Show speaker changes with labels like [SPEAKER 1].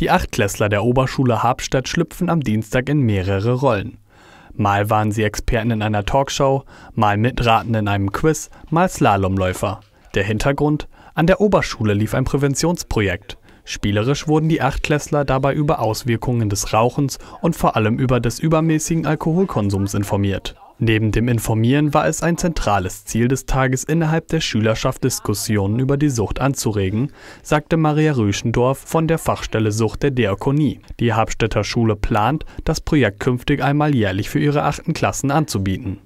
[SPEAKER 1] Die Achtklässler der Oberschule Habstadt schlüpfen am Dienstag in mehrere Rollen. Mal waren sie Experten in einer Talkshow, mal Mitraten in einem Quiz, mal Slalomläufer. Der Hintergrund? An der Oberschule lief ein Präventionsprojekt. Spielerisch wurden die Achtklässler dabei über Auswirkungen des Rauchens und vor allem über des übermäßigen Alkoholkonsums informiert. Neben dem Informieren war es ein zentrales Ziel des Tages innerhalb der Schülerschaft Diskussionen über die Sucht anzuregen, sagte Maria Rüschendorf von der Fachstelle Sucht der Diakonie. Die Habstädter Schule plant, das Projekt künftig einmal jährlich für ihre achten Klassen anzubieten.